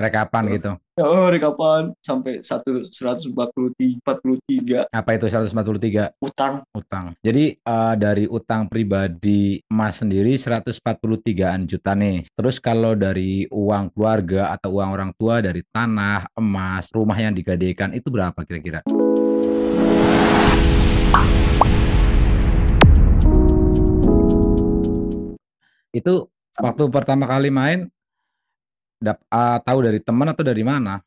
Rekapan gitu. Ya, oh, rekapan sampai 143 43. Apa itu 143? Utang. Utang. Jadi uh, dari utang pribadi Mas sendiri 143-an juta nih. Terus kalau dari uang keluarga atau uang orang tua dari tanah, emas, rumah yang digadaikan itu berapa kira-kira? Itu waktu pertama kali main dap, uh, tahu dari teman atau dari mana?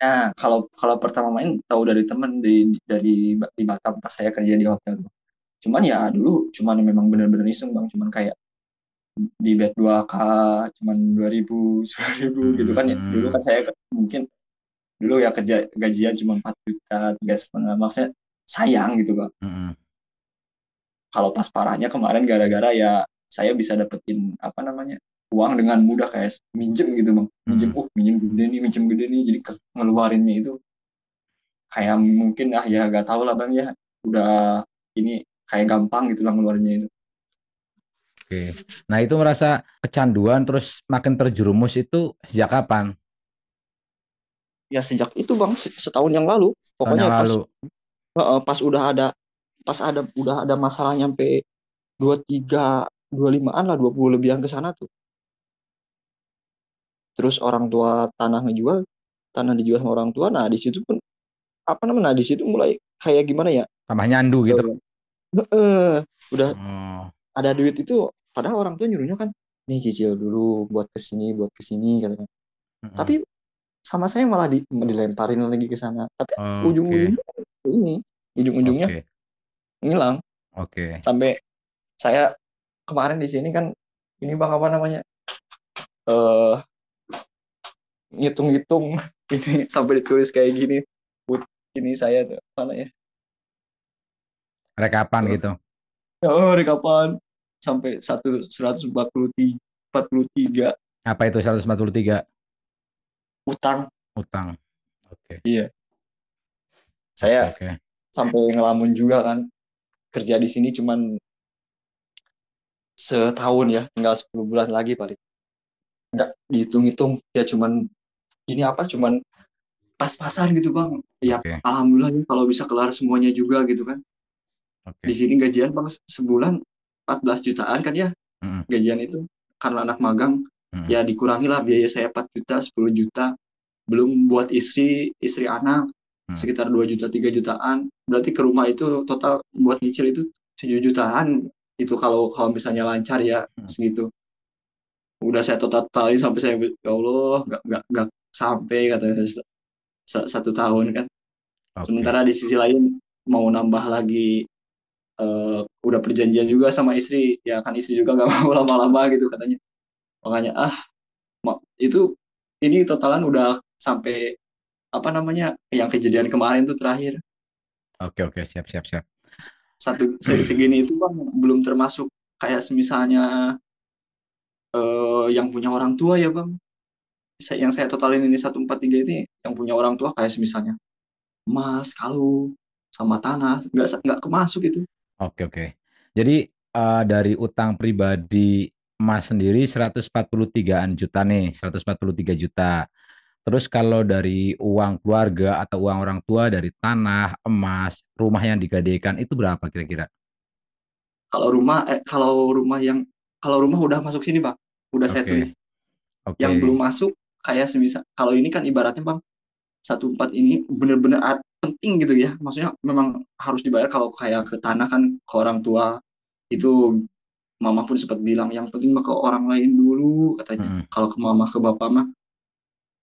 Nah, kalau kalau pertama main tahu dari teman di dari di Batam pas saya kerja di hotel tuh. Cuman ya dulu cuman memang benar-benar iseng Bang, cuman kayak di bed 2K cuman 2000, 1000 hmm. gitu kan ya. Dulu kan saya mungkin dulu ya kerja gajian cuma 4 juta, tiga setengah. Maksudnya sayang gitu, Bang. Hmm. Kalau pas parahnya kemarin gara-gara ya saya bisa dapetin apa namanya? uang dengan mudah kayak minjem gitu bang hmm. minjem hmm. uh minjem gede nih minjem gede nih jadi ngeluarinnya itu kayak mungkin ah ya gak tau lah bang ya udah ini kayak gampang gitu lah ngeluarinnya itu oke nah itu merasa kecanduan terus makin terjerumus itu sejak kapan ya sejak itu bang setahun yang lalu pokoknya yang pas Uh, pas udah ada pas ada udah ada masalah nyampe dua tiga dua limaan lah dua puluh lebihan ke sana tuh terus orang tua tanah ngejual tanah dijual sama orang tua nah di situ pun apa namanya nah di situ mulai kayak gimana ya tambah nyandu gitu uh, uh, udah hmm. ada duit itu padahal orang tua nyuruhnya kan nih cicil dulu buat kesini buat kesini katanya hmm. tapi sama saya malah di, dilemparin lagi ke sana tapi oh, ujung-ujungnya okay. ini ujung-ujungnya okay. ngilang oke okay. sampai saya kemarin di sini kan ini bang apa namanya uh, ngitung-ngitung ini sampai ditulis kayak gini put ini saya tuh mana ya rekapan gitu ya, oh rekapan sampai satu seratus empat puluh tiga apa itu seratus empat puluh tiga utang utang oke okay. iya saya okay. sampai ngelamun juga kan kerja di sini cuman setahun ya tinggal sepuluh bulan lagi paling nggak dihitung-hitung ya cuman ini apa cuman pas-pasan gitu bang ya okay. alhamdulillah ya, kalau bisa kelar semuanya juga gitu kan okay. di sini gajian bang sebulan 14 jutaan kan ya mm. gajian itu karena anak magang mm. ya dikurangilah biaya saya 4 juta 10 juta belum buat istri istri anak mm. sekitar 2 juta 3 jutaan berarti ke rumah itu total buat nyicil itu 7 jutaan itu kalau kalau misalnya lancar ya mm. segitu udah saya total totalin sampai saya ya Allah nggak nggak sampai katanya satu tahun kan. Okay. Sementara di sisi lain mau nambah lagi uh, udah perjanjian juga sama istri, ya kan istri juga gak mau lama-lama gitu katanya. Makanya ah itu ini totalan udah sampai apa namanya yang kejadian kemarin tuh terakhir. Oke okay, oke okay. siap siap siap. Satu segini itu bang belum termasuk kayak semisalnya uh, yang punya orang tua ya bang yang saya totalin ini 143 ini yang punya orang tua kayak misalnya emas, kalau sama tanah, nggak nggak kemasuk itu. Oke oke. Jadi uh, dari utang pribadi emas sendiri 143an juta nih, 143 juta. Terus kalau dari uang keluarga atau uang orang tua dari tanah, emas, rumah yang digadaikan itu berapa kira-kira? Kalau rumah eh, kalau rumah yang kalau rumah udah masuk sini, Pak. Udah okay. saya tulis. Okay. Yang belum masuk kayak sebisa kalau ini kan ibaratnya bang satu empat ini benar-benar penting gitu ya maksudnya memang harus dibayar kalau kayak ke tanah kan ke orang tua itu mama pun sempat bilang yang penting mah ke orang lain dulu katanya hmm. kalau ke mama ke bapak mah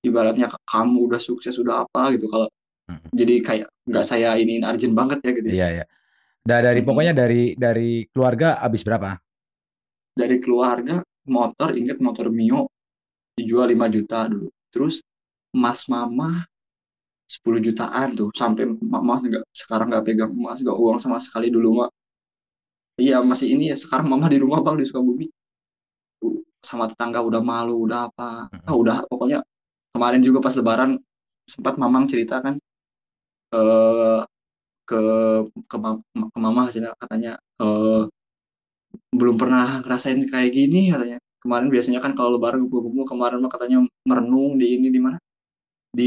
ibaratnya kamu udah sukses udah apa gitu kalau hmm. jadi kayak nggak saya ini urgent banget ya gitu ya. iya iya da, dari hmm. pokoknya dari dari keluarga habis berapa dari keluarga motor inget motor mio dijual 5 juta dulu terus emas mama 10 jutaan tuh sampai mama nggak sekarang nggak pegang emas nggak uang sama sekali dulu mak iya masih ini ya sekarang mama di rumah bang di Sukabumi sama tetangga udah malu udah apa mm-hmm. ah udah pokoknya kemarin juga pas lebaran sempat mamang cerita kan uh, ke ke, ke mama hasilnya katanya uh, belum pernah ngerasain kayak gini katanya kemarin biasanya kan kalau lebaran kumpul-kumpul kemarin mah katanya merenung di ini di mana di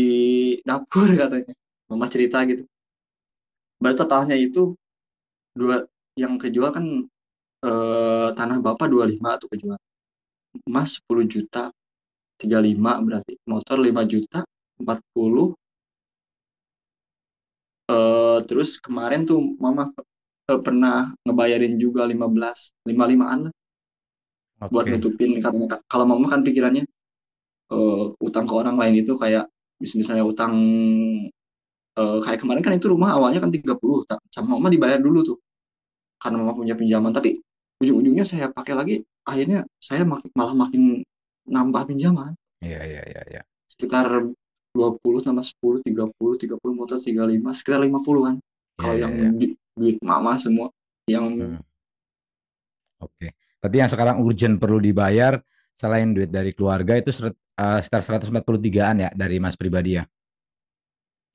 dapur katanya mama cerita gitu berarti totalnya itu dua yang kejual kan eh, tanah bapak 25 tuh kejual emas 10 juta 35 berarti motor 5 juta 40 eh, terus kemarin tuh mama eh, pernah ngebayarin juga 15 lima an lah okay. buat nutupin karena kalau mama kan pikirannya uh, utang ke orang lain itu kayak misalnya utang uh, kayak kemarin kan itu rumah awalnya kan 30 sama mama dibayar dulu tuh karena mama punya pinjaman tapi ujung-ujungnya saya pakai lagi akhirnya saya makin, malah makin nambah pinjaman iya iya iya yeah. sekitar 20 tiga 10 30 30 motor 35 sekitar 50 kan iya, kalau yeah, yang yeah. Du duit mama semua yang hmm. oke okay. Berarti yang sekarang urgent perlu dibayar selain duit dari keluarga itu uh, sekitar 143-an ya dari Mas pribadi ya.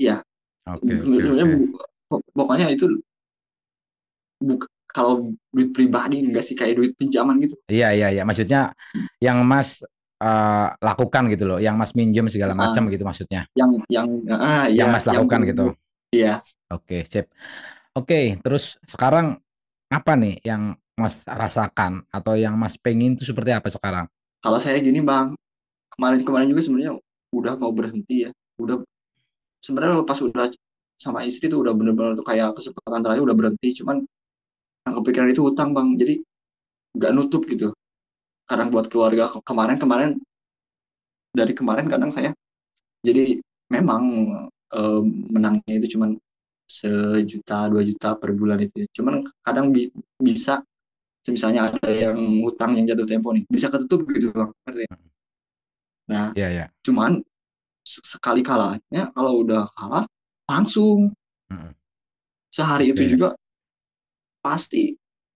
Iya. Oke. Okay, okay, Pokoknya itu buka, kalau duit pribadi enggak sih kayak duit pinjaman gitu. Iya iya iya, maksudnya yang Mas uh, lakukan gitu loh, yang Mas minjem segala ah. macam gitu maksudnya. Yang yang uh, yang ya, Mas lakukan gitu. Iya. Oke, okay, sip. Oke, okay, terus sekarang apa nih yang Mas rasakan atau yang Mas pengin itu seperti apa sekarang? Kalau saya gini Bang, kemarin-kemarin juga sebenarnya udah mau berhenti ya, udah sebenarnya pas udah sama istri tuh udah bener-bener tuh kayak kesepakatan terakhir udah berhenti, cuman yang kepikiran itu hutang Bang, jadi nggak nutup gitu. Kadang buat keluarga kemarin-kemarin dari kemarin kadang saya jadi memang e, menangnya itu cuman sejuta dua juta per bulan itu ya. cuman kadang bi bisa misalnya ada yang hutang yang jatuh tempo nih bisa ketutup gitu bang hmm. nah yeah, yeah. cuman sekali kalahnya kalau udah kalah langsung mm. sehari itu yeah. Iya. juga pasti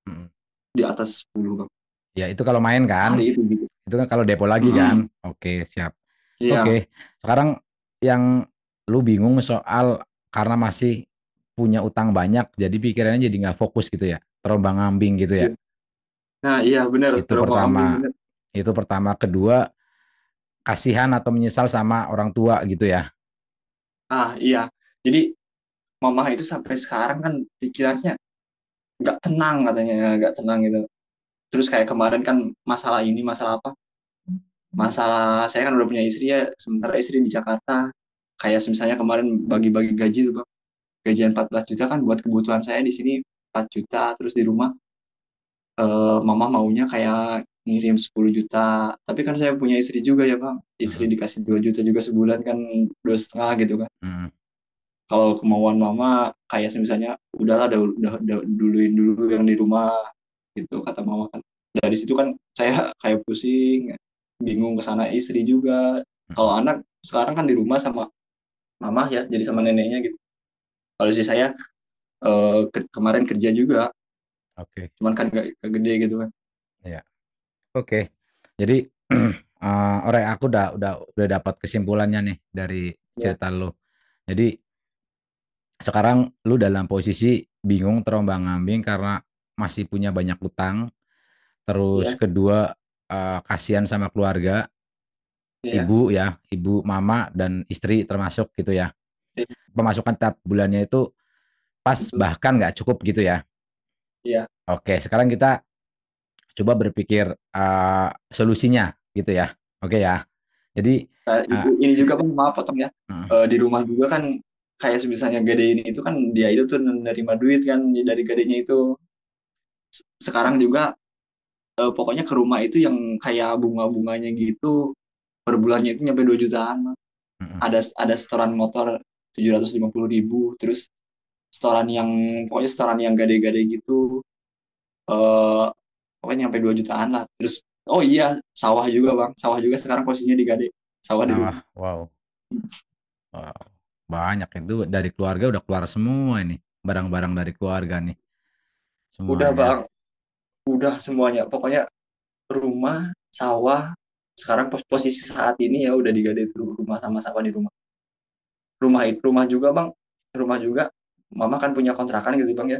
mm. di atas 10 bang ya itu kalau main kan itu gitu. itu kan kalau depo lagi mm. kan oke siap yeah. oke sekarang yang lu bingung soal karena masih punya utang banyak jadi pikirannya jadi nggak fokus gitu ya terombang ambing gitu ya iya. Nah, iya benar. Itu pertama. bener. Itu pertama, kedua kasihan atau menyesal sama orang tua gitu ya. Ah, iya. Jadi mama itu sampai sekarang kan pikirannya nggak tenang katanya, nggak tenang gitu. Terus kayak kemarin kan masalah ini, masalah apa? Masalah saya kan udah punya istri ya, sementara istri di Jakarta. Kayak misalnya kemarin bagi-bagi gaji tuh, Bang. Gajian 14 juta kan buat kebutuhan saya di sini 4 juta, terus di rumah uh, mama maunya kayak ngirim 10 juta tapi kan saya punya istri juga ya bang istri hmm. dikasih 2 juta juga sebulan kan dua setengah gitu kan hmm. kalau kemauan mama kayak misalnya udahlah udah, udah, udah duluin dulu yang di rumah gitu kata mama kan dari situ kan saya kayak pusing bingung ke sana istri juga hmm. kalau anak sekarang kan di rumah sama mama ya jadi sama neneknya gitu kalau si saya uh, ke kemarin kerja juga Oke. Okay. Cuman kan gak, gak gede gitu kan. Iya. Oke. Okay. Jadi uh, eh, orang aku udah udah udah dapat kesimpulannya nih dari iya. cerita yeah. lu. Jadi sekarang lu dalam posisi bingung terombang-ambing karena masih punya banyak utang. Terus yeah. kedua uh, kasihan sama keluarga. Yeah. Ibu ya, ibu, mama dan istri termasuk gitu ya. Iya. Pemasukan tiap bulannya itu pas bahkan nggak cukup gitu ya Iya. Oke, sekarang kita coba berpikir uh, solusinya gitu ya. Oke ya. Jadi nah, uh, ini juga pun maaf potong ya. Uh, uh, di rumah juga kan kayak misalnya gede ini itu kan dia itu tuh menerima duit kan ya dari gadenya itu. Sekarang juga uh, pokoknya ke rumah itu yang kayak bunga-bunganya gitu per bulannya itu nyampe 2 jutaan. Uh -uh. Ada ada setoran motor 750 ribu terus setoran yang pokoknya setoran yang gede-gede gitu eh pokoknya sampai 2 jutaan lah terus oh iya sawah juga bang sawah juga sekarang posisinya di gade sawah di rumah wow hmm. wow banyak itu dari keluarga udah keluar semua ini barang-barang dari keluarga nih semuanya. udah bang udah semuanya pokoknya rumah sawah sekarang pos posisi saat ini ya udah digade rumah sama sawah di rumah rumah itu rumah juga bang rumah juga mama kan punya kontrakan gitu bang ya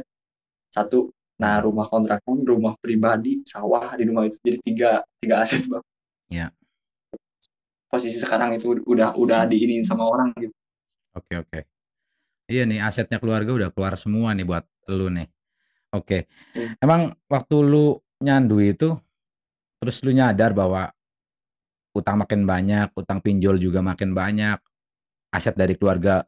satu nah rumah kontrakan rumah pribadi sawah di rumah itu jadi tiga tiga aset bang ya posisi sekarang itu udah udah diinin sama orang gitu oke oke iya nih asetnya keluarga udah keluar semua nih buat lu nih oke ya. emang waktu lu nyandu itu terus lu nyadar bahwa utang makin banyak utang pinjol juga makin banyak aset dari keluarga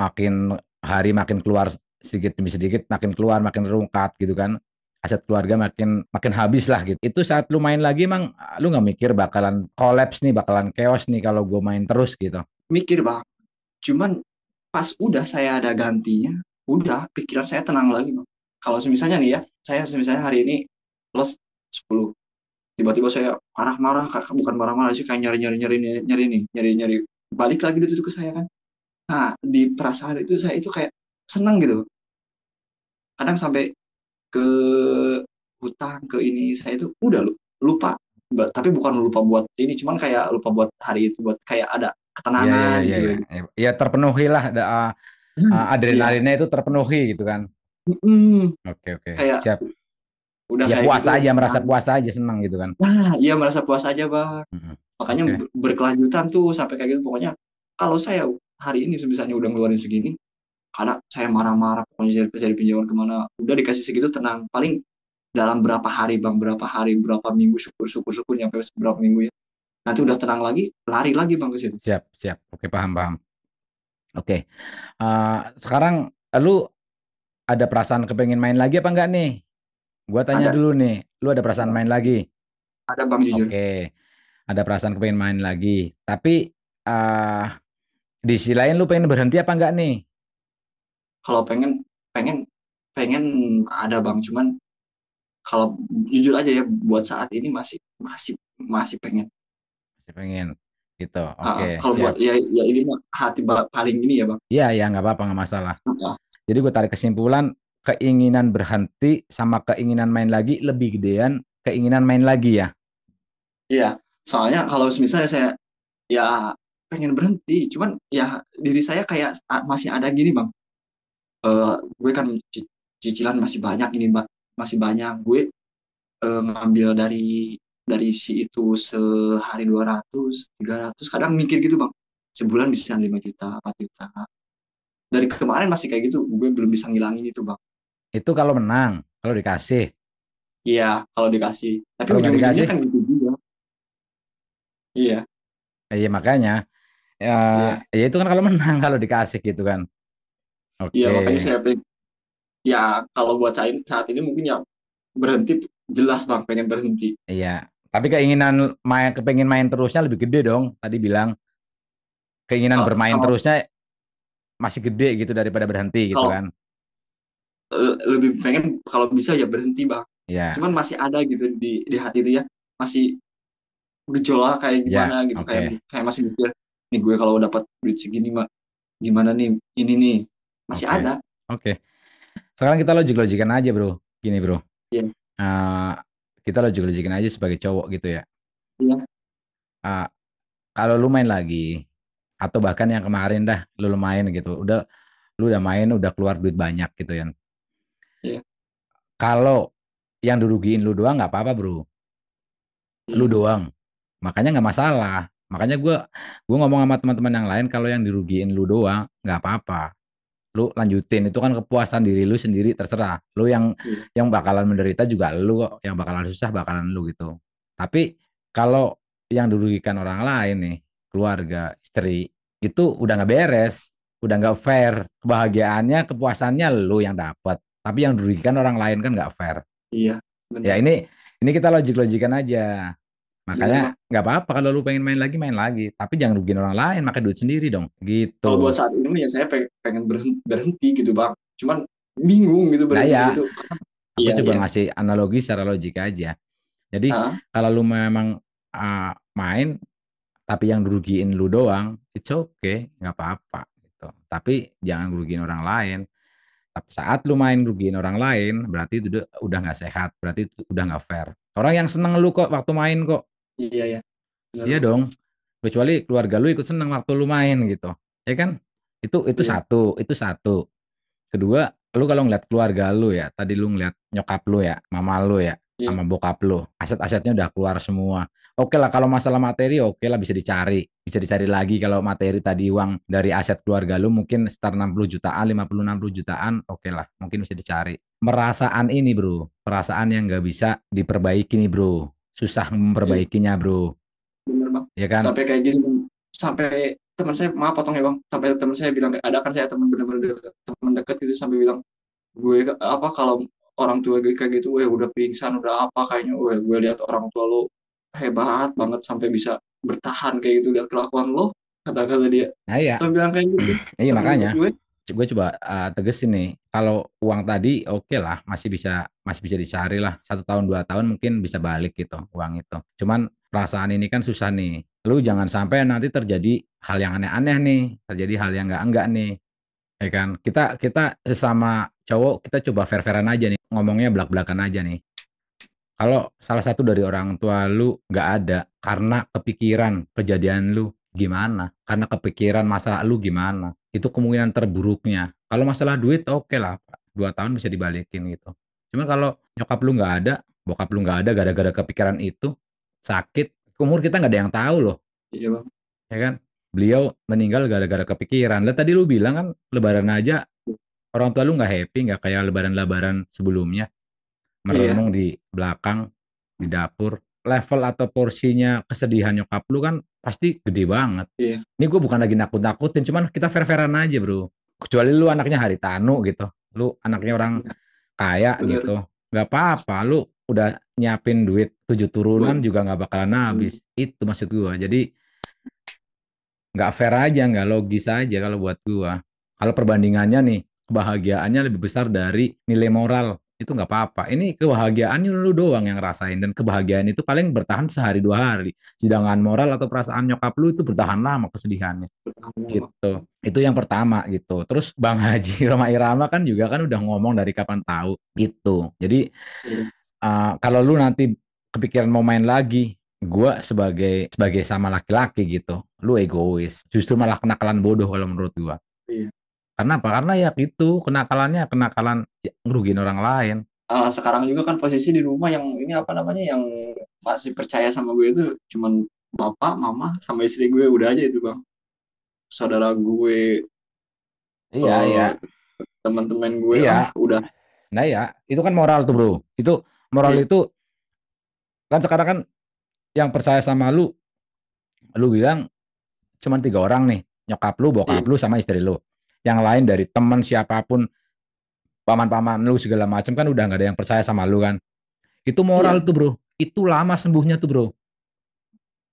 makin hari makin keluar sedikit demi sedikit makin keluar makin rungkat gitu kan aset keluarga makin makin habis lah gitu itu saat lu main lagi emang lu nggak mikir bakalan kolaps nih bakalan chaos nih kalau gue main terus gitu mikir bang cuman pas udah saya ada gantinya udah pikiran saya tenang lagi bang kalau misalnya nih ya saya misalnya hari ini plus 10 tiba-tiba saya marah-marah bukan marah-marah sih kayak nyari-nyari nyari nyari nih nyari-nyari balik lagi itu ke saya kan nah di perasaan itu saya itu kayak senang gitu kadang sampai ke hutang ke ini saya itu udah lupa tapi bukan lupa buat ini cuman kayak lupa buat hari itu buat kayak ada iya, iya, ketenangan ya, gitu. ya, ya, ya. ya terpenuhi lah ada uh, ah, uh, hmm, ah, adrenalinnya ya. itu terpenuhi gitu kan oke oke siap udah ya, kayak gitu, aja kan. merasa puasa aja senang gitu kan nah iya merasa puasa aja bang -hmm. makanya okay. berkelanjutan tuh sampai kayak gitu pokoknya kalau saya hari ini sebisanya udah ngeluarin segini karena saya marah-marah pokoknya saya, saya pinjaman kemana udah dikasih segitu tenang paling dalam berapa hari bang berapa hari berapa minggu syukur syukur syukur nyampe berapa minggu ya nanti udah tenang lagi lari lagi bang ke situ siap siap oke paham paham oke uh, sekarang lu ada perasaan kepengen main lagi apa enggak nih gua tanya ada. dulu nih lu ada perasaan main lagi ada bang jujur oke ada perasaan kepengen main lagi tapi uh, di sisi lain lu pengen berhenti apa enggak nih kalau pengen pengen pengen ada bang cuman kalau jujur aja ya buat saat ini masih masih masih pengen masih pengen gitu ah, oke okay, kalau buat ya ya ini hati paling ini ya bang iya ya nggak apa-apa nggak masalah uh. jadi gue tarik kesimpulan keinginan berhenti sama keinginan main lagi lebih gedean keinginan main lagi ya iya soalnya kalau misalnya saya ya pengen berhenti cuman ya diri saya kayak masih ada gini bang uh, gue kan cicilan masih banyak ini bang masih banyak gue uh, ngambil dari dari si itu sehari 200 300 kadang mikir gitu bang sebulan bisa 5 juta 4 juta dari kemarin masih kayak gitu gue belum bisa ngilangin itu bang itu kalau menang kalau dikasih iya kalau dikasih tapi ujung-ujungnya kan gitu juga iya iya makanya ya, ya. ya itu kan kalau menang kalau dikasih gitu kan oke okay. ya makanya saya pengen ya kalau buat saya saat ini mungkin ya berhenti jelas bang pengen berhenti iya tapi keinginan main kepengen main terusnya lebih gede dong tadi bilang keinginan oh, bermain sama. terusnya masih gede gitu daripada berhenti gitu kan lebih pengen kalau bisa ya berhenti bang ya cuman masih ada gitu di di hati itu ya masih gejolak kayak iya, gimana ya, gitu okay. kayak kayak masih mikir nih gue kalau dapat duit segini mah gimana nih ini nih masih okay. ada oke okay. sekarang kita logik logikan aja bro gini bro yeah. Iya. uh, kita logik logikan aja sebagai cowok gitu ya yeah. Iya. uh, kalau lu main lagi atau bahkan yang kemarin dah lu main gitu udah lu udah main udah keluar duit banyak gitu ya yeah. kalau yang dirugiin lu doang nggak apa-apa bro yeah. lu hmm. doang makanya nggak masalah Makanya gue gue ngomong sama teman-teman yang lain kalau yang dirugiin lu doang nggak apa-apa. Lu lanjutin itu kan kepuasan diri lu sendiri terserah. Lu yang hmm. yang bakalan menderita juga lu kok, yang bakalan susah bakalan lu gitu. Tapi kalau yang dirugikan orang lain nih, keluarga, istri, itu udah nggak beres, udah nggak fair. Kebahagiaannya, kepuasannya lu yang dapat. Tapi yang dirugikan orang lain kan nggak fair. Iya. bener. Ya ini ini kita logik-logikan aja. Makanya iya. nggak apa-apa kalau lu pengen main lagi main lagi, tapi jangan rugiin orang lain, makan duit sendiri dong. Gitu. Kalau buat saat ini ya saya pengen berhenti gitu bang, cuman bingung gitu nah, berhenti nah, ya. gitu. Aku coba iya, iya. ngasih analogi secara logika aja. Jadi huh? kalau lu memang uh, main, tapi yang rugiin lu doang, it's okay, nggak apa-apa gitu. Tapi jangan rugiin orang lain. Tapi saat lu main rugiin orang lain, berarti itu udah nggak sehat, berarti itu udah nggak fair. Orang yang seneng lu kok waktu main kok Iya ya. Benar. Iya dong. Kecuali keluarga lu ikut senang waktu lu main gitu. Ya kan? Itu itu iya. satu, itu satu. Kedua, lu kalau ngeliat keluarga lu ya, tadi lu ngeliat nyokap lu ya, mama lu ya, iya. sama bokap lu, aset-asetnya udah keluar semua. Oke okay lah kalau masalah materi oke okay lah bisa dicari, bisa dicari lagi kalau materi tadi uang dari aset keluarga lu mungkin setar 60 jutaan, 50 60 jutaan, oke okay lah, mungkin bisa dicari. Perasaan ini, Bro. Perasaan yang nggak bisa diperbaiki nih, Bro susah memperbaikinya iya. bro bener bang ya kan sampai kayak gini sampai teman saya maaf potong ya bang sampai teman saya bilang ada kan saya teman benar-benar teman dekat gitu sampai bilang gue apa kalau orang tua gue kayak gitu gue udah pingsan udah apa kayaknya gue gue lihat orang tua lo hebat banget sampai bisa bertahan kayak gitu lihat kelakuan lo kata-kata dia nah, iya. sampai bilang kayak gitu iya makanya gue gue coba uh, tegesin nih kalau uang tadi oke okay lah masih bisa masih bisa dicari lah satu tahun dua tahun mungkin bisa balik gitu uang itu cuman perasaan ini kan susah nih lu jangan sampai nanti terjadi hal yang aneh-aneh nih terjadi hal yang enggak enggak nih ya kan kita kita sesama cowok kita coba fair-fairan aja nih ngomongnya belak-belakan aja nih kalau salah satu dari orang tua lu nggak ada karena kepikiran kejadian lu gimana karena kepikiran masalah lu gimana itu kemungkinan terburuknya. Kalau masalah duit, oke okay lah, dua tahun bisa dibalikin gitu. Cuman kalau nyokap lu nggak ada, bokap lu nggak ada gara-gara kepikiran itu, sakit, umur kita nggak ada yang tahu loh. Iya bang. Ya kan? Beliau meninggal gara-gara kepikiran. Lah tadi lu bilang kan lebaran aja orang tua lu nggak happy, nggak kayak lebaran-lebaran sebelumnya. Merenung iya. di belakang, di dapur. Level atau porsinya kesedihan nyokap lu kan pasti gede banget. Yeah. Ini gue bukan lagi nakut-nakutin, cuman kita fair-fairan aja bro. Kecuali lu anaknya Hari Tanu gitu, lu anaknya orang iya. kaya Bener. gitu, nggak apa-apa. Lu udah nyiapin duit tujuh turunan Bener. juga nggak bakalan hmm. habis. Hmm. Itu maksud gue. Jadi nggak fair aja, nggak logis aja kalau buat gue. Kalau perbandingannya nih, kebahagiaannya lebih besar dari nilai moral itu nggak apa-apa. Ini kebahagiaannya lu doang yang rasain dan kebahagiaan itu paling bertahan sehari dua hari. Sedangkan moral atau perasaan nyokap lu itu bertahan lama kesedihannya. Gitu. Itu yang pertama gitu. Terus Bang Haji Roma Irama kan juga kan udah ngomong dari kapan tahu gitu. Jadi uh, kalau lu nanti kepikiran mau main lagi, gua sebagai sebagai sama laki-laki gitu, lu egois. Justru malah kenakalan bodoh kalau menurut gua. Iya. Karena apa? Karena ya gitu kenakalannya kenakalan ya, ngerugiin orang lain. Uh, sekarang juga kan posisi di rumah yang ini apa namanya yang masih percaya sama gue itu cuman bapak, mama, sama istri gue udah aja itu bang. Saudara gue. Iya uh, iya. Teman-teman gue iya. Ah, udah. Nah ya, itu kan moral tuh bro. Itu moral iya. itu kan sekarang kan yang percaya sama lu, lu bilang cuman tiga orang nih, nyokap lu, bokap iya. lu, sama istri lu yang lain dari teman siapapun paman-paman lu segala macam kan udah nggak ada yang percaya sama lu kan itu moral yeah. tuh bro itu lama sembuhnya tuh bro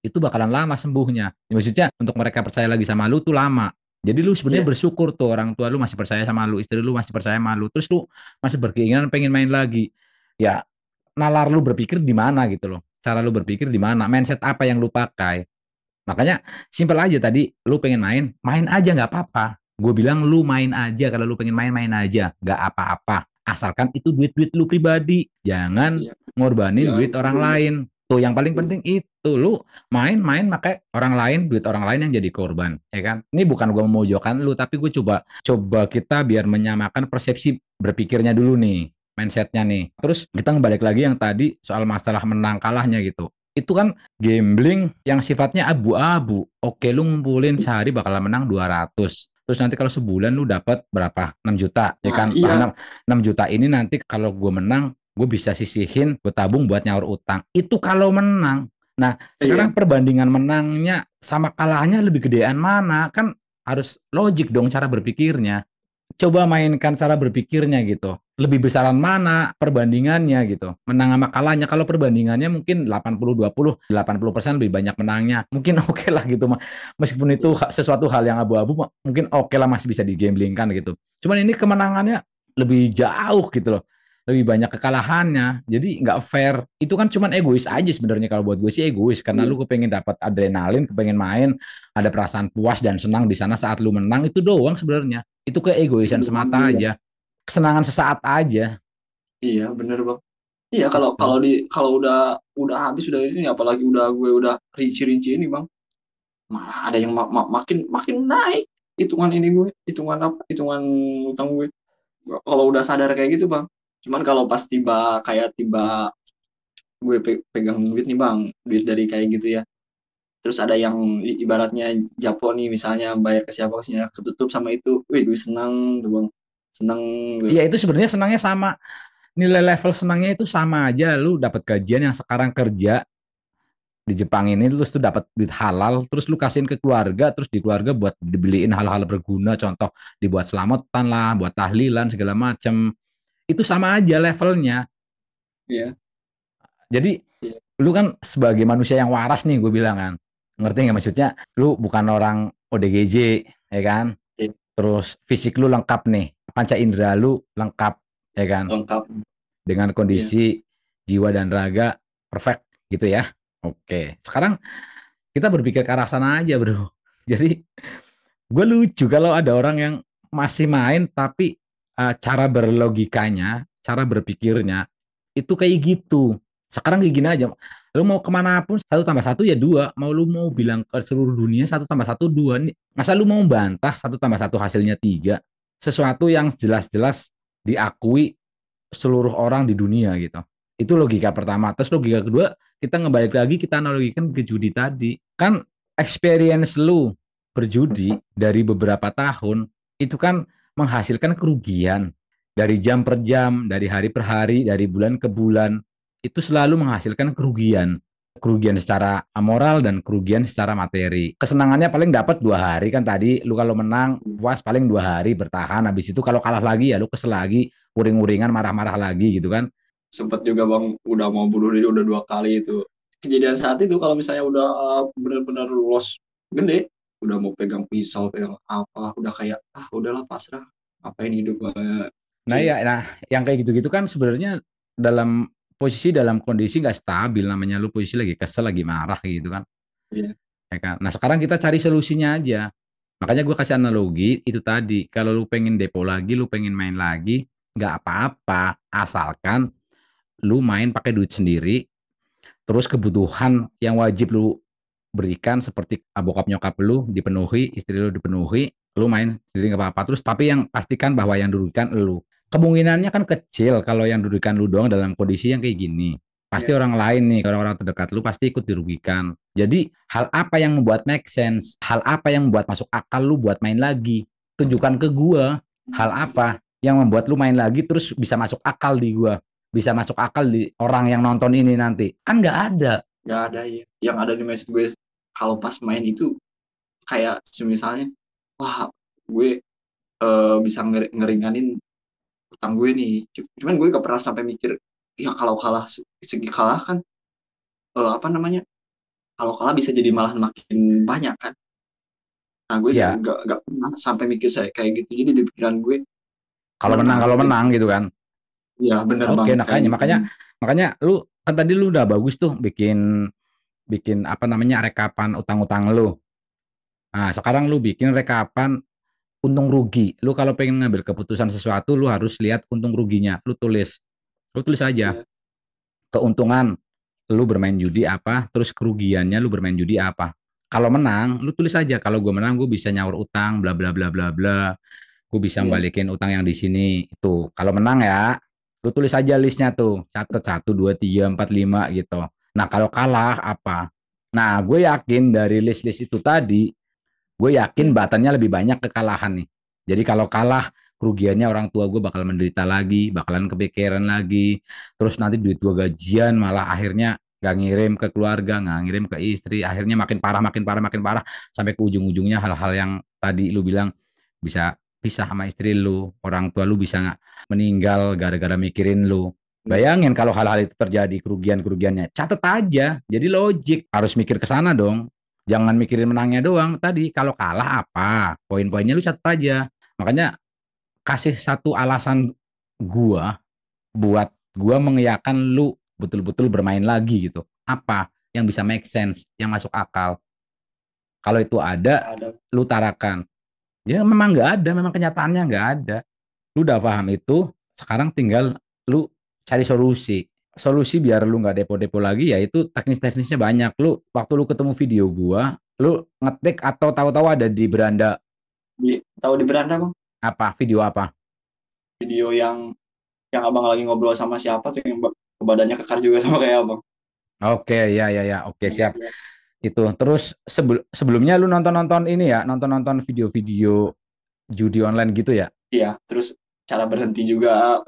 itu bakalan lama sembuhnya maksudnya untuk mereka percaya lagi sama lu tuh lama jadi lu sebenarnya yeah. bersyukur tuh orang tua lu masih percaya sama lu istri lu masih percaya sama lu terus lu masih berkeinginan pengen main lagi ya nalar lu berpikir di mana gitu loh cara lu berpikir di mana mindset apa yang lu pakai makanya simpel aja tadi lu pengen main main aja nggak apa-apa Gue bilang lu main aja kalau lu pengen main-main aja, nggak apa-apa. Asalkan itu duit-duit lu pribadi, jangan ya. ngorbanin ya, duit orang lain. Tuh yang paling penting itu lu main-main pakai orang lain, duit orang lain yang jadi korban, ya kan? Ini bukan gue memojokkan lu, tapi gue coba coba kita biar menyamakan persepsi berpikirnya dulu nih mindsetnya nih. Terus kita ngebalik lagi yang tadi soal masalah menang kalahnya gitu. Itu kan gambling yang sifatnya abu-abu. Oke, lu ngumpulin sehari bakal menang 200 terus nanti kalau sebulan lu dapat berapa 6 juta ya nah, kan iya. enam iya. 6, 6 juta ini nanti kalau gue menang gue bisa sisihin gue tabung buat nyaur utang itu kalau menang nah iya. sekarang perbandingan menangnya sama kalahnya lebih gedean mana kan harus logik dong cara berpikirnya coba mainkan cara berpikirnya gitu lebih besaran mana perbandingannya gitu. Menang sama kalahnya kalau perbandingannya mungkin 80 20, 80% lebih banyak menangnya. Mungkin oke okay lah gitu meskipun itu sesuatu hal yang abu-abu mungkin oke okay lah masih bisa digamblingkan gitu. Cuman ini kemenangannya lebih jauh gitu loh lebih banyak kekalahannya jadi nggak fair itu kan cuman egois aja sebenarnya kalau buat gue sih egois karena hmm. lu kepengen dapat adrenalin kepengen main ada perasaan puas dan senang di sana saat lu menang itu doang sebenarnya itu keegoisan iya, semata iya. aja kesenangan sesaat aja. Iya, bener bang. Iya kalau kalau di kalau udah udah habis udah ini apalagi udah gue udah rinci-rinci ini bang, malah ada yang ma ma makin makin naik hitungan ini gue, hitungan apa, hitungan utang gue. Kalau udah sadar kayak gitu bang, cuman kalau pas tiba kayak tiba gue pe pegang duit nih bang, duit dari kayak gitu ya, terus ada yang ibaratnya Japo nih misalnya bayar ke siapa ke ketutup sama itu, wih gue senang tuh bang, senang gitu. iya itu sebenarnya senangnya sama nilai level senangnya itu sama aja lu dapat gajian yang sekarang kerja di Jepang ini terus tuh dapat duit halal terus lu kasihin ke keluarga terus di keluarga buat dibeliin hal-hal berguna contoh dibuat selamatan lah buat tahlilan segala macem itu sama aja levelnya iya jadi iya. lu kan sebagai manusia yang waras nih gue bilang kan ngerti nggak maksudnya lu bukan orang ODGJ ya kan terus fisik lu lengkap nih, panca indera lu lengkap, ya kan? Lengkap. Dengan kondisi ya. jiwa dan raga perfect gitu ya. Oke, sekarang kita berpikir ke arah sana aja, bro. Jadi gue lucu kalau ada orang yang masih main tapi uh, cara berlogikanya, cara berpikirnya itu kayak gitu. Sekarang kayak gini aja, lu mau kemana pun satu tambah satu ya dua mau lu mau bilang ke seluruh dunia satu tambah satu dua nih masa lu mau bantah satu tambah satu hasilnya tiga sesuatu yang jelas-jelas diakui seluruh orang di dunia gitu itu logika pertama terus logika kedua kita ngebalik lagi kita analogikan ke judi tadi kan experience lu berjudi dari beberapa tahun itu kan menghasilkan kerugian dari jam per jam, dari hari per hari, dari bulan ke bulan itu selalu menghasilkan kerugian kerugian secara amoral dan kerugian secara materi. Kesenangannya paling dapat dua hari kan tadi lu kalau menang puas paling dua hari bertahan habis itu kalau kalah lagi ya lu kesel lagi uring-uringan marah-marah lagi gitu kan. Sempet juga bang udah mau bunuh diri udah dua kali itu kejadian saat itu kalau misalnya udah eh, benar-benar loss gede udah mau pegang pisau pegang apa udah kayak ah udahlah pasrah apain hidup nah ya nah yang kayak gitu-gitu kan sebenarnya dalam posisi dalam kondisi nggak stabil namanya lu posisi lagi kesel lagi marah gitu kan iya. ya kan nah sekarang kita cari solusinya aja makanya gue kasih analogi itu tadi kalau lu pengen depo lagi lu pengen main lagi nggak apa-apa asalkan lu main pakai duit sendiri terus kebutuhan yang wajib lu berikan seperti ah, bokap nyokap lu dipenuhi istri lu dipenuhi lu main sendiri nggak apa-apa terus tapi yang pastikan bahwa yang dirugikan lu kemungkinannya kan kecil kalau yang dudukan lu doang dalam kondisi yang kayak gini. Pasti yeah. orang lain nih, orang-orang terdekat lu pasti ikut dirugikan. Jadi hal apa yang membuat make sense? Hal apa yang membuat masuk akal lu buat main lagi? Tunjukkan ke gua hal apa yang membuat lu main lagi terus bisa masuk akal di gua, bisa masuk akal di orang yang nonton ini nanti. Kan nggak ada. Nggak ada ya. Yang ada di mindset gue kalau pas main itu kayak misalnya, wah gue uh, bisa ngeringanin utang gue nih cuman gue gak pernah sampai mikir ya kalau kalah segi kalah kan uh, apa namanya kalau kalah bisa jadi malah makin banyak kan nah gue yeah. gak, gak pernah sampai mikir saya kayak gitu jadi di pikiran gue kalau menang kalau menang gitu kan ya benar okay, banget makanya gitu. makanya makanya lu kan tadi lu udah bagus tuh bikin bikin apa namanya rekapan utang-utang lu nah sekarang lu bikin rekapan untung rugi. Lu kalau pengen ngambil keputusan sesuatu, lu harus lihat untung ruginya. Lu tulis, lu tulis aja iya. keuntungan lu bermain judi apa, terus kerugiannya lu bermain judi apa. Kalau menang, lu tulis aja. Kalau gue menang, gue bisa nyaur utang, bla bla bla bla bla. Gue bisa yeah. Iya. balikin utang yang di sini. Itu kalau menang ya, lu tulis aja listnya tuh catat satu dua tiga empat lima gitu nah kalau kalah apa nah gue yakin dari list list itu tadi Gue yakin hmm. batannya lebih banyak kekalahan nih. Jadi kalau kalah kerugiannya orang tua gue bakal menderita lagi, bakalan kepikiran lagi. Terus nanti duit gue gajian malah akhirnya gak ngirim ke keluarga, gak ngirim ke istri. Akhirnya makin parah, makin parah, makin parah. Sampai ke ujung-ujungnya hal-hal yang tadi lu bilang bisa pisah sama istri lu, orang tua lu bisa gak meninggal gara-gara mikirin lu. Hmm. Bayangin kalau hal-hal itu terjadi kerugian-kerugiannya. Catat aja, jadi logik. Harus mikir ke sana dong. Jangan mikirin menangnya doang. Tadi kalau kalah apa? Poin-poinnya lu catat aja. Makanya kasih satu alasan gua buat gua mengiyakan lu betul-betul bermain lagi gitu. Apa yang bisa make sense, yang masuk akal. Kalau itu ada, ada. lu tarakan. Ya memang nggak ada, memang kenyataannya nggak ada. Lu udah paham itu, sekarang tinggal lu cari solusi solusi biar lu nggak depo-depo lagi yaitu teknis-teknisnya banyak. Lu waktu lu ketemu video gua, lu ngetik atau tahu-tahu ada di beranda. Di, tahu di beranda, Bang? Apa? Video apa? Video yang yang Abang lagi ngobrol sama siapa tuh yang badannya kekar juga sama kayak Abang. Oke, okay, ya ya ya. Oke, okay, iya. siap. Itu. Terus sebel sebelumnya lu nonton-nonton ini ya, nonton-nonton video-video judi online gitu ya? Iya, terus cara berhenti juga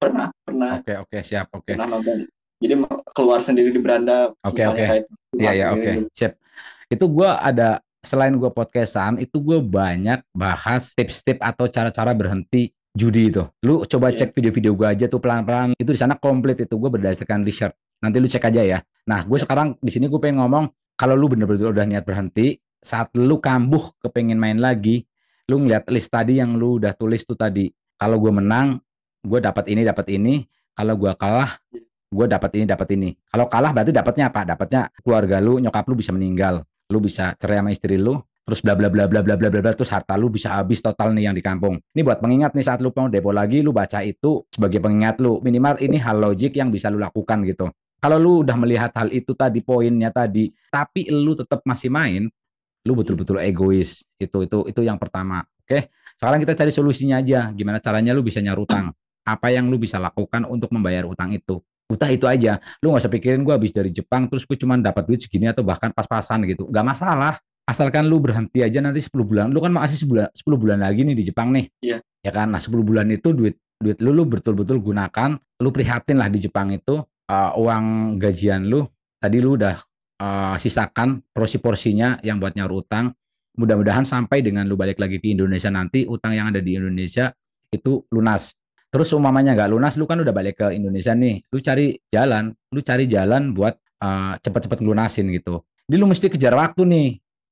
pernah pernah. Oke okay, oke okay, siap oke. Okay. Jadi keluar sendiri di beranda. Oke oke. Iya iya oke siap. Itu gue ada selain gue podcastan itu gue banyak bahas tips-tips atau cara-cara berhenti judi itu. Lu coba yeah. cek video-video gue aja tuh pelan-pelan itu di sana komplit itu gue berdasarkan research. Nanti lu cek aja ya. Nah gue iya. sekarang di sini gue pengen ngomong kalau lu bener-bener udah niat berhenti saat lu kambuh kepengen main lagi lu ngeliat list tadi yang lu udah tulis tuh tadi. Kalau gue menang, gue dapat ini dapat ini kalau gue kalah gue dapat ini dapat ini kalau kalah berarti dapatnya apa dapatnya keluarga lu nyokap lu bisa meninggal lu bisa cerai sama istri lu terus bla bla bla bla bla bla bla bla terus harta lu bisa habis total nih yang di kampung. Ini buat pengingat nih saat lu mau depo lagi lu baca itu sebagai pengingat lu. Minimal ini hal logik yang bisa lu lakukan gitu. Kalau lu udah melihat hal itu tadi poinnya tadi, tapi lu tetap masih main, lu betul-betul egois. Itu itu itu yang pertama. Oke. Sekarang kita cari solusinya aja gimana caranya lu bisa nyarutang apa yang lu bisa lakukan untuk membayar utang itu utang itu aja lu nggak usah pikirin gue habis dari Jepang terus gue cuma dapat duit segini atau bahkan pas-pasan gitu nggak masalah asalkan lu berhenti aja nanti 10 bulan lu kan masih 10 bulan, bulan lagi nih di Jepang nih yeah. ya kan nah 10 bulan itu duit duit lu lu betul-betul gunakan lu prihatin lah di Jepang itu uh, uang gajian lu tadi lu udah uh, sisakan porsi-porsinya yang buat nyaur utang mudah-mudahan sampai dengan lu balik lagi ke Indonesia nanti utang yang ada di Indonesia itu lunas Terus umamanya nggak lunas, lu kan udah balik ke Indonesia nih, lu cari jalan, lu cari jalan buat uh, cepet-cepet lunasin gitu. Jadi lu mesti kejar waktu nih,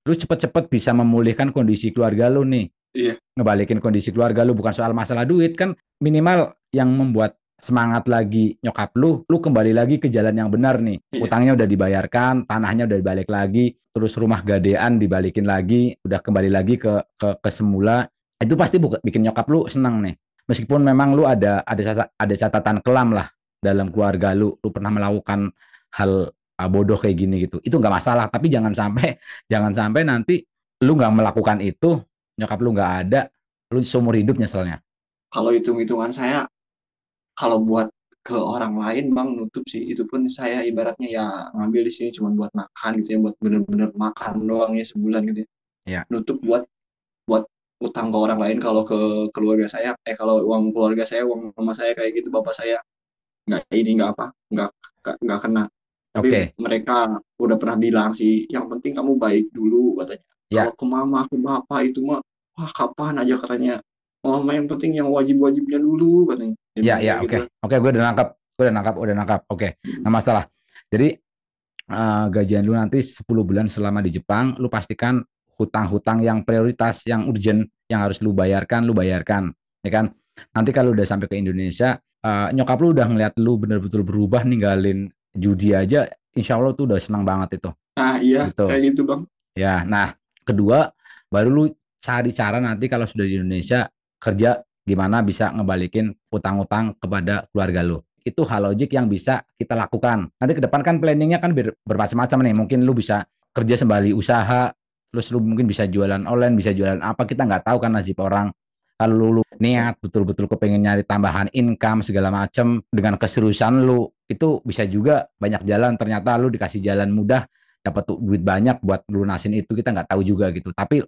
lu cepet-cepet bisa memulihkan kondisi keluarga lu nih. Iya. Ngebalikin kondisi keluarga lu bukan soal masalah duit kan minimal yang membuat semangat lagi nyokap lu, lu kembali lagi ke jalan yang benar nih. Iya. Utangnya udah dibayarkan, tanahnya udah dibalik lagi, terus rumah gadean dibalikin lagi, udah kembali lagi ke ke, ke semula. Itu pasti buka, bikin nyokap lu senang nih meskipun memang lu ada ada ada catatan kelam lah dalam keluarga lu lu pernah melakukan hal ah, bodoh kayak gini gitu itu nggak masalah tapi jangan sampai jangan sampai nanti lu nggak melakukan itu nyokap lu nggak ada lu seumur hidup nyeselnya kalau hitung-hitungan saya kalau buat ke orang lain bang nutup sih itu pun saya ibaratnya ya ngambil di sini cuma buat makan gitu ya buat bener-bener makan doang ya sebulan gitu ya. ya nutup buat buat utang ke orang lain kalau ke keluarga saya eh kalau uang keluarga saya uang mama saya kayak gitu bapak saya nggak ini nggak apa nggak nggak kena tapi okay. mereka udah pernah bilang sih yang penting kamu baik dulu katanya yeah. kalau ke mama ke bapak itu mah wah kapan aja katanya mama yang penting yang wajib-wajibnya dulu katanya ya ya oke gitu. oke gue udah nangkap gue udah nangkap udah nangkap oke okay. nggak hmm. masalah jadi uh, gajian lu nanti 10 bulan selama di Jepang lu pastikan hutang-hutang yang prioritas yang urgent yang harus lu bayarkan, lu bayarkan, ya kan? Nanti kalau udah sampai ke Indonesia, uh, nyokap lu udah ngeliat lu bener-bener berubah ninggalin judi aja, insya Allah tuh udah senang banget itu. Ah iya, gitu. kayak gitu bang. Ya, nah kedua baru lu cari cara nanti kalau sudah di Indonesia kerja gimana bisa ngebalikin utang-utang kepada keluarga lu itu hal logik yang bisa kita lakukan. Nanti ke depan kan planningnya kan ber bermacam-macam nih. Mungkin lu bisa kerja sembali usaha, terus lu mungkin bisa jualan online bisa jualan apa kita nggak tahu kan nasib orang kalau lu niat betul-betul kepengen nyari tambahan income segala macem dengan keseriusan lu itu bisa juga banyak jalan ternyata lu dikasih jalan mudah dapat duit banyak buat lunasin itu kita nggak tahu juga gitu tapi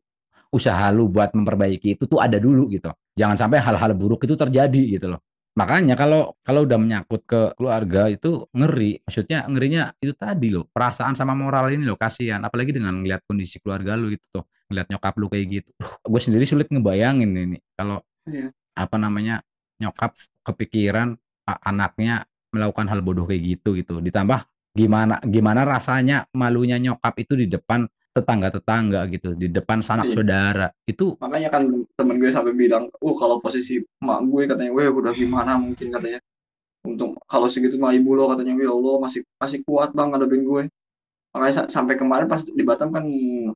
usaha lu buat memperbaiki itu tuh ada dulu gitu jangan sampai hal-hal buruk itu terjadi gitu loh Makanya kalau kalau udah menyangkut ke keluarga itu ngeri. Maksudnya ngerinya itu tadi loh, perasaan sama moral ini loh kasihan. Apalagi dengan ngeliat kondisi keluarga lu gitu tuh, Ngeliat nyokap lu kayak gitu. gue sendiri sulit ngebayangin ini kalau yeah. apa namanya nyokap kepikiran anaknya melakukan hal bodoh kayak gitu gitu. Ditambah gimana gimana rasanya malunya nyokap itu di depan tetangga-tetangga gitu di depan sanak iya. saudara itu makanya kan temen gue sampai bilang uh kalau posisi mak gue katanya gue udah gimana mungkin katanya untuk kalau segitu mah ibu lo katanya ya allah masih masih kuat bang ngadepin gue makanya sa sampai kemarin pas di Batam kan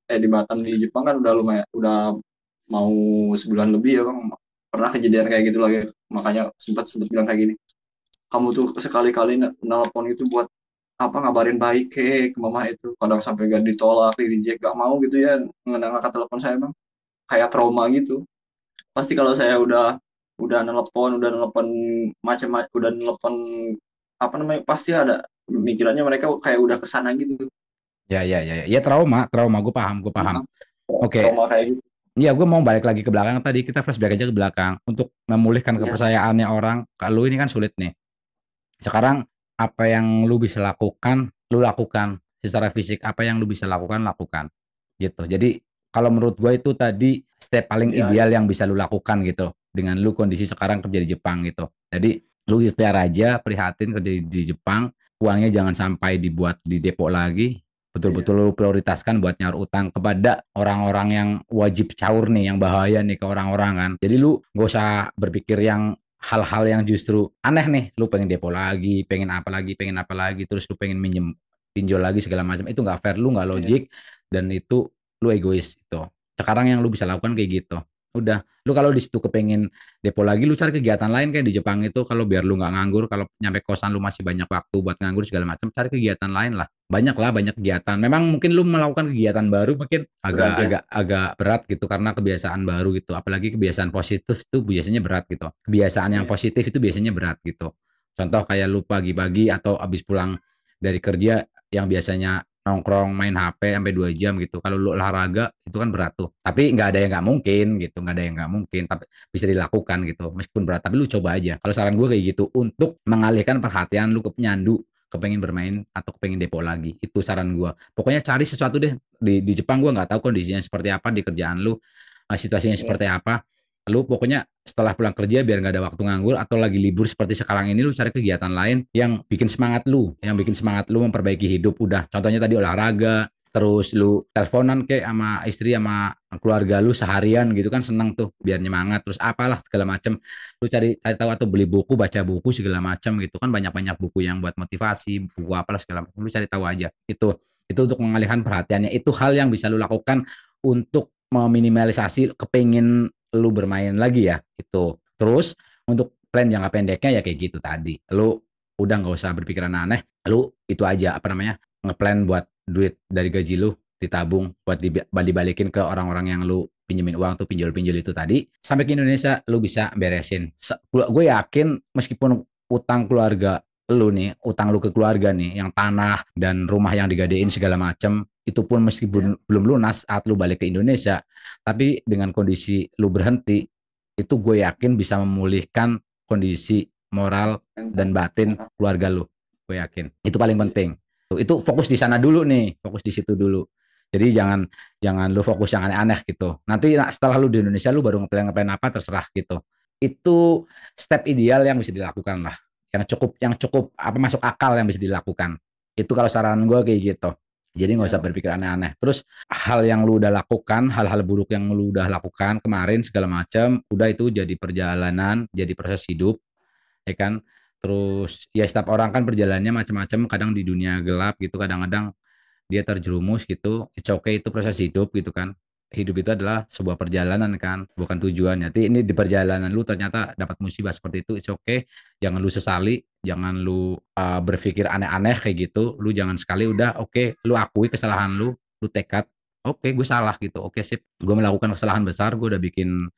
eh di Batam di Jepang kan udah lumayan udah mau sebulan lebih ya bang pernah kejadian kayak gitu lagi makanya sempat sempat bilang kayak gini kamu tuh sekali-kali nelpon itu buat apa ngabarin baik ke, ke mama itu kadang sampai gak ditolak di reject gak mau gitu ya ngenang angkat telepon saya bang kayak trauma gitu pasti kalau saya udah udah nelpon udah nelpon macam udah nelpon apa namanya pasti ada mikirannya mereka kayak udah kesana gitu ya, ya ya ya ya trauma trauma gue paham gue paham iya, oke okay. trauma gitu Ya, gue mau balik lagi ke belakang tadi. Kita flashback aja ke belakang untuk memulihkan ya. kepercayaannya orang. Kalau ini kan sulit nih. Sekarang apa yang lu bisa lakukan lu lakukan secara fisik apa yang lu bisa lakukan lakukan gitu jadi kalau menurut gue itu tadi step paling ya, ideal yang bisa lu lakukan gitu dengan lu kondisi sekarang kerja di Jepang gitu jadi lu ikhtiar aja prihatin kerja di Jepang uangnya jangan sampai dibuat di depo lagi betul-betul ya. lu prioritaskan buat nyaur utang kepada orang-orang yang wajib caur nih yang bahaya nih ke orang-orang kan jadi lu gak usah berpikir yang hal-hal yang justru aneh nih lu pengen depo lagi pengen apa lagi pengen apa lagi terus lu pengen minjem pinjol lagi segala macam itu nggak fair lu nggak iya. logik yeah. dan itu lu egois itu sekarang yang lu bisa lakukan kayak gitu udah lu kalau di situ kepengen depo lagi lu cari kegiatan lain kayak di Jepang itu kalau biar lu nggak nganggur kalau nyampe kosan lu masih banyak waktu buat nganggur segala macam cari kegiatan lain lah banyak lah banyak kegiatan memang mungkin lu melakukan kegiatan baru mungkin agak berat, ya? agak agak berat gitu karena kebiasaan baru gitu apalagi kebiasaan positif itu biasanya berat gitu kebiasaan yang iya. positif itu biasanya berat gitu contoh kayak lu pagi-pagi atau abis pulang dari kerja yang biasanya nongkrong main HP sampai dua jam gitu. Kalau lu olahraga itu kan berat tuh. Tapi nggak ada yang nggak mungkin gitu, nggak ada yang nggak mungkin. Tapi bisa dilakukan gitu, meskipun berat. Tapi lu coba aja. Kalau saran gue kayak gitu untuk mengalihkan perhatian lu ke penyandu kepengen bermain atau kepengen depo lagi itu saran gue pokoknya cari sesuatu deh di, di Jepang gue nggak tahu kondisinya seperti apa di kerjaan lu eh, situasinya iya. seperti apa lu pokoknya setelah pulang kerja biar nggak ada waktu nganggur atau lagi libur seperti sekarang ini lu cari kegiatan lain yang bikin semangat lu yang bikin semangat lu memperbaiki hidup udah contohnya tadi olahraga terus lu teleponan kayak sama istri sama keluarga lu seharian gitu kan seneng tuh biar nyemangat terus apalah segala macem lu cari, cari tahu atau beli buku baca buku segala macem gitu kan banyak banyak buku yang buat motivasi buku apalah segala macem lu cari tahu aja itu itu untuk mengalihkan perhatiannya itu hal yang bisa lu lakukan untuk meminimalisasi kepingin lu bermain lagi ya itu. Terus untuk plan jangka pendeknya ya kayak gitu tadi. Lu udah nggak usah berpikiran aneh. Lu itu aja apa namanya ngeplan buat duit dari gaji lu ditabung buat dibalikin ke orang-orang yang lu pinjemin uang tuh pinjol-pinjol itu tadi sampai ke Indonesia lu bisa beresin gue yakin meskipun utang keluarga lu nih utang lu ke keluarga nih yang tanah dan rumah yang digadein segala macem itu pun meskipun yeah. belum lunas saat lu balik ke Indonesia tapi dengan kondisi lu berhenti itu gue yakin bisa memulihkan kondisi moral dan batin keluarga lu gue yakin itu paling iya. penting itu fokus di sana dulu nih fokus di situ dulu jadi jangan jangan lu fokus yang aneh-aneh gitu nanti setelah lu di Indonesia lu baru ngeplan ngeplan apa terserah gitu itu step ideal yang bisa dilakukan lah yang cukup yang cukup apa masuk akal yang bisa dilakukan itu kalau saran gue kayak gitu jadi nggak ya. usah berpikir aneh-aneh. Terus hal yang lu udah lakukan, hal-hal buruk yang lu udah lakukan kemarin segala macam, udah itu jadi perjalanan, jadi proses hidup, ya kan. Terus ya setiap orang kan perjalanannya macam-macam, kadang di dunia gelap gitu, kadang-kadang dia terjerumus gitu. It's okay itu proses hidup gitu kan hidup itu adalah sebuah perjalanan kan, bukan tujuan. Jadi ini di perjalanan lu ternyata dapat musibah seperti itu, oke, okay. Jangan lu sesali, jangan lu uh, berpikir aneh-aneh kayak gitu. Lu jangan sekali udah oke, okay, lu akui kesalahan lu, lu tekad, oke okay, gue salah gitu, oke okay, sip. Gue melakukan kesalahan besar, gue udah bikin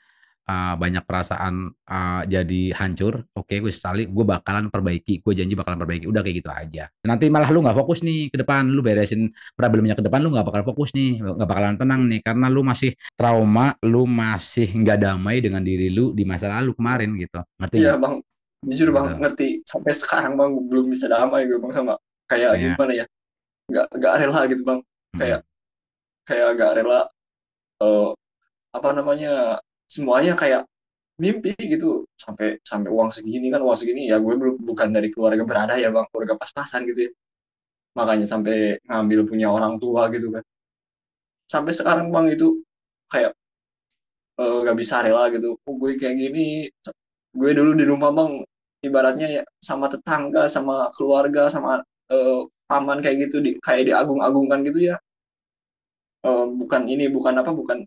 uh, banyak perasaan uh, jadi hancur, oke okay, gue sesali, gue bakalan perbaiki, gue janji bakalan perbaiki, udah kayak gitu aja. Nanti malah lu nggak fokus nih ke depan, lu beresin problemnya ke depan, lu nggak bakal fokus nih, nggak bakalan tenang nih, karena lu masih trauma, lu masih nggak damai dengan diri lu di masa lalu kemarin gitu, ngerti? Iya bang, jujur bang gitu. ngerti, sampai sekarang bang belum bisa damai gue bang sama kayak ya. gimana ya, nggak nggak rela gitu bang, kayak hmm. kayak nggak rela. Uh, apa namanya semuanya kayak mimpi gitu sampai sampai uang segini kan uang segini ya gue belum bukan dari keluarga berada ya bang keluarga pas-pasan gitu ya makanya sampai ngambil punya orang tua gitu kan sampai sekarang bang itu kayak nggak eh, uh, bisa rela gitu oh, gue kayak gini gue dulu di rumah bang ibaratnya ya sama tetangga sama keluarga sama uh, paman kayak gitu di kayak diagung-agungkan gitu ya uh, bukan ini bukan apa bukan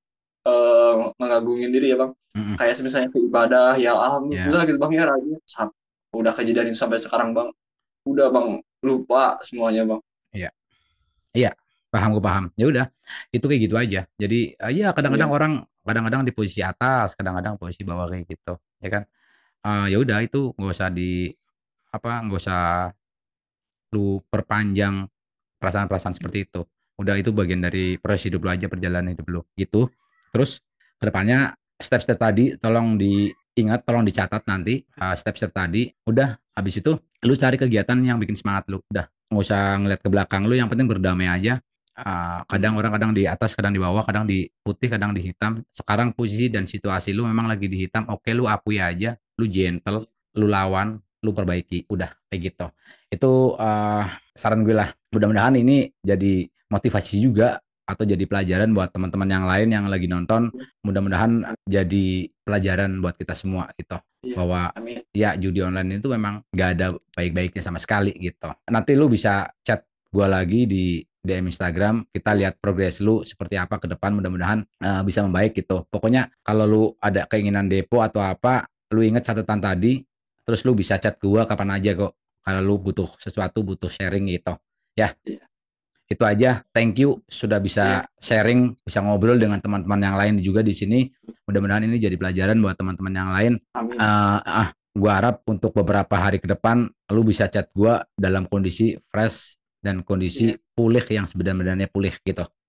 uh, eh, mengagungin diri ya bang mm-hmm. kayak misalnya ke ibadah ya, ya. alhamdulillah yeah. gitu bang ya rajin udah kejadian itu sampai sekarang bang udah bang lupa semuanya bang iya yeah. iya yeah. paham gue paham ya udah itu kayak gitu aja jadi uh, ya kadang-kadang yeah. orang kadang-kadang di posisi atas kadang-kadang posisi bawah kayak gitu ya kan uh, ya udah itu nggak usah di apa nggak usah lu perpanjang perasaan-perasaan seperti itu udah itu bagian dari proses hidup lo aja perjalanan hidup lo gitu Terus kedepannya step-step tadi tolong diingat, tolong dicatat nanti step uh, step-step tadi. Udah habis itu lu cari kegiatan yang bikin semangat lu. Udah nggak usah ngeliat ke belakang lu, yang penting berdamai aja. Uh, kadang orang kadang di atas, kadang di bawah, kadang di putih, kadang di hitam. Sekarang posisi dan situasi lu memang lagi di hitam. Oke, lu akui aja, lu gentle, lu lawan, lu perbaiki. Udah kayak gitu. Itu uh, saran gue lah. Mudah-mudahan ini jadi motivasi juga atau jadi pelajaran buat teman-teman yang lain yang lagi nonton mudah-mudahan jadi pelajaran buat kita semua gitu ya, bahwa amin. ya judi online itu memang gak ada baik-baiknya sama sekali gitu nanti lu bisa chat gue lagi di DM Instagram kita lihat progres lu seperti apa ke depan mudah-mudahan uh, bisa membaik gitu pokoknya kalau lu ada keinginan depo atau apa lu inget catatan tadi terus lu bisa chat gua kapan aja kok kalau lu butuh sesuatu butuh sharing gitu ya, ya itu aja. Thank you sudah bisa iya. sharing, bisa ngobrol dengan teman-teman yang lain juga di sini. Mudah-mudahan ini jadi pelajaran buat teman-teman yang lain. Amin. Uh, ah, gua harap untuk beberapa hari ke depan lu bisa chat gua dalam kondisi fresh dan kondisi yeah. pulih yang sebenarnya pulih gitu.